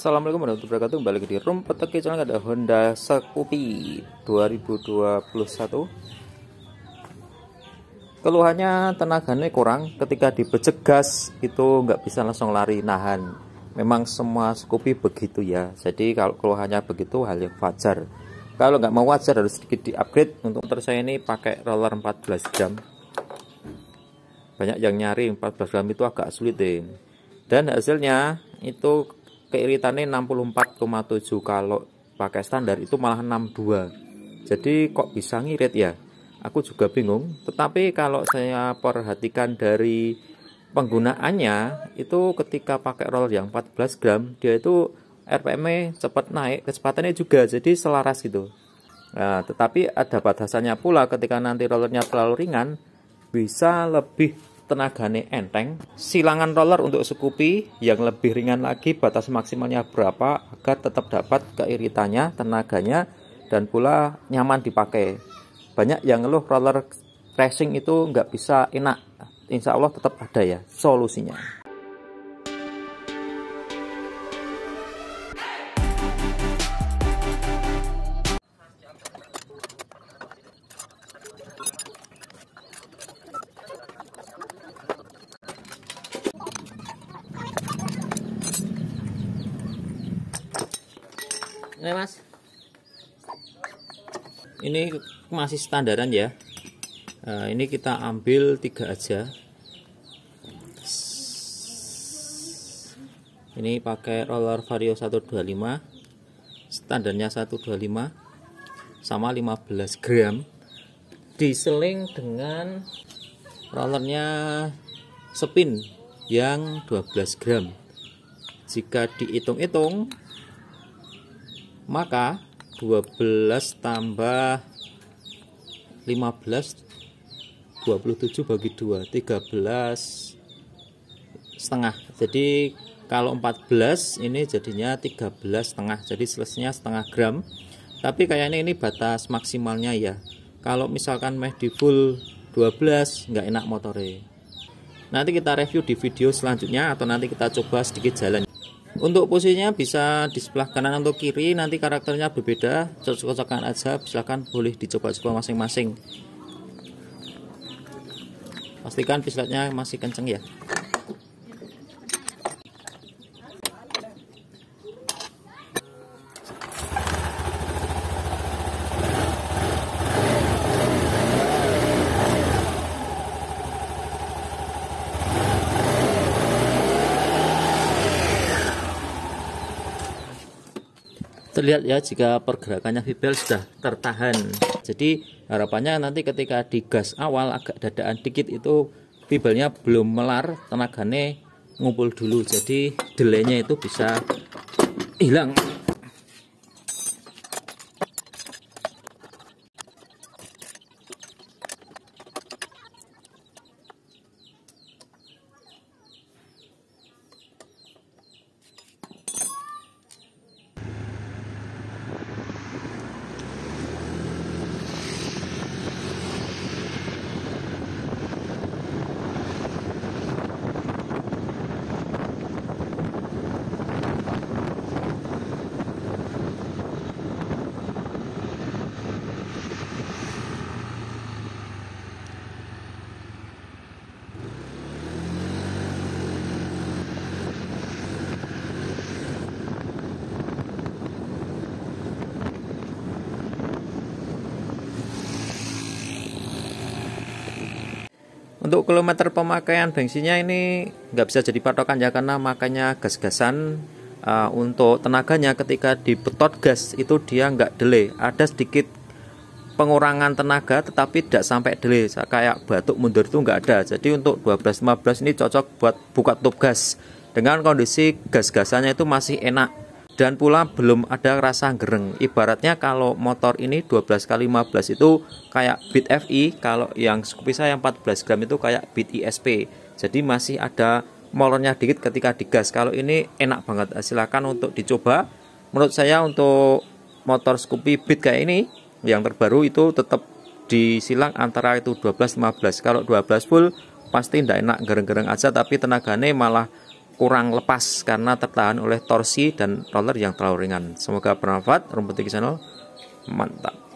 Assalamualaikum warahmatullahi wabarakatuh Kembali lagi di Room Peteki Channel ada Honda Scoopy 2021 Keluhannya tenaganya kurang Ketika dibejek gas Itu nggak bisa langsung lari nahan Memang semua Scoopy begitu ya Jadi kalau keluhannya begitu hal yang wajar Kalau nggak mau wajar harus sedikit di upgrade Untuk motor saya ini pakai roller 14 jam Banyak yang nyari 14 jam itu agak sulit deh dan hasilnya itu keiritannya 64,7 kalau pakai standar itu malah 62 jadi kok bisa ngirit ya aku juga bingung tetapi kalau saya perhatikan dari penggunaannya itu ketika pakai roll yang 14 gram dia itu RPM cepat naik kecepatannya juga jadi selaras gitu nah, tetapi ada batasannya pula ketika nanti rollernya terlalu ringan bisa lebih tenagane enteng, silangan roller untuk sekupi yang lebih ringan lagi batas maksimalnya berapa agar tetap dapat keiritannya, tenaganya, dan pula nyaman dipakai. Banyak yang ngeluh roller racing itu nggak bisa enak, insya Allah tetap ada ya solusinya. ini mas ini masih standaran ya nah, ini kita ambil tiga aja ini pakai roller vario 125 standarnya 125 sama 15 gram diseling dengan rollernya spin yang 12 gram jika dihitung-hitung maka 12 tambah 15 27 bagi 2 13 setengah jadi kalau 14 ini jadinya 13 setengah jadi selesainya setengah gram tapi kayaknya ini batas maksimalnya ya kalau misalkan meh di full 12 nggak enak motornya nanti kita review di video selanjutnya atau nanti kita coba sedikit jalan untuk posisinya bisa di sebelah kanan atau kiri, nanti karakternya berbeda. Cocok-cocokan aja, silahkan boleh dicoba-coba masing-masing. Pastikan pisletnya masih kenceng ya. terlihat ya jika pergerakannya fibel sudah tertahan jadi harapannya nanti ketika digas awal agak dadaan dikit itu fibelnya belum melar tenaganya ngumpul dulu jadi delaynya itu bisa hilang Untuk kilometer pemakaian bensinnya ini nggak bisa jadi patokan ya karena makanya gas-gasan uh, untuk tenaganya ketika di gas itu dia nggak delay, ada sedikit pengurangan tenaga tetapi tidak sampai delay kayak batuk mundur itu nggak ada jadi untuk 12-15 ini cocok buat buka tutup gas dengan kondisi gas-gasannya itu masih enak dan pula belum ada rasa gereng ibaratnya kalau motor ini 12 kali 15 itu kayak bit FI kalau yang Scoopy saya 14 gram itu kayak bit ISP jadi masih ada molornya dikit ketika digas kalau ini enak banget eh, silahkan untuk dicoba menurut saya untuk motor Scoopy bit kayak ini yang terbaru itu tetap disilang antara itu 12 15 kalau 12 full pasti tidak enak gereng-gereng aja tapi tenaganya malah kurang lepas karena tertahan oleh torsi dan roller yang terlalu ringan. Semoga bermanfaat. Rumput Tiki Channel mantap.